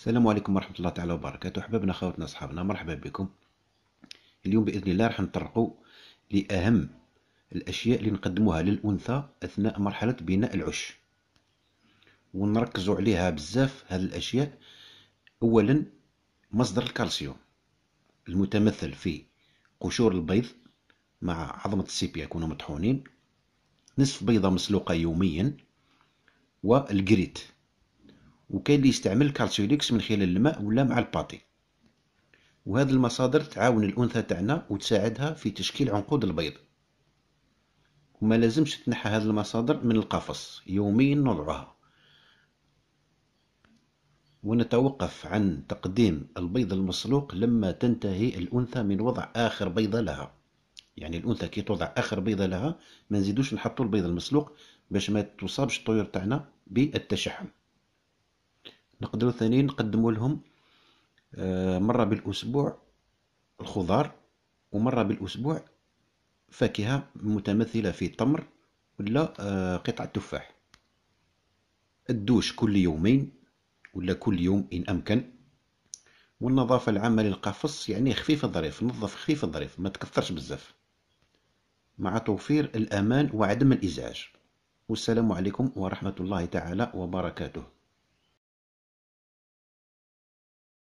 السلام عليكم ورحمة الله تعالى وبركاته احبابنا خواتنا أصحابنا مرحبا بكم اليوم بإذن الله راح نطرقوا لأهم الأشياء اللي نقدموها للأنثى أثناء مرحلة بناء العش ونركزوا عليها بزاف هذه الأشياء أولا مصدر الكالسيوم المتمثل في قشور البيض مع عظمة السيبيا يكونوا مطحونين نصف بيضة مسلوقة يوميا والجريت وكاين اللي يستعمل كالسيوليكس من خلال الماء ولا مع الباتي وهذه المصادر تعاون الأنثى تاعنا وتساعدها في تشكيل عنقود البيض وما لازمش تنحى هذه المصادر من القفص يوميا نضعها ونتوقف عن تقديم البيض المسلوق لما تنتهي الأنثى من وضع آخر بيضة لها يعني الأنثى كي توضع آخر بيضة لها ما نزيدوش نحطوا البيض المسلوق باش ما تصابش الطيور تاعنا بالتشحم نقدروا ثاني نقدموا لهم آه، مرة بالأسبوع الخضار ومرة بالأسبوع فاكهة متمثلة في تمر ولا آه، قطعة تفاح الدوش كل يومين ولا كل يوم إن أمكن والنظافة العامة للقفص يعني خفيف الظريف نظف خفيف الظريف ما تكثرش بزاف مع توفير الأمان وعدم الإزعاج والسلام عليكم ورحمة الله تعالى وبركاته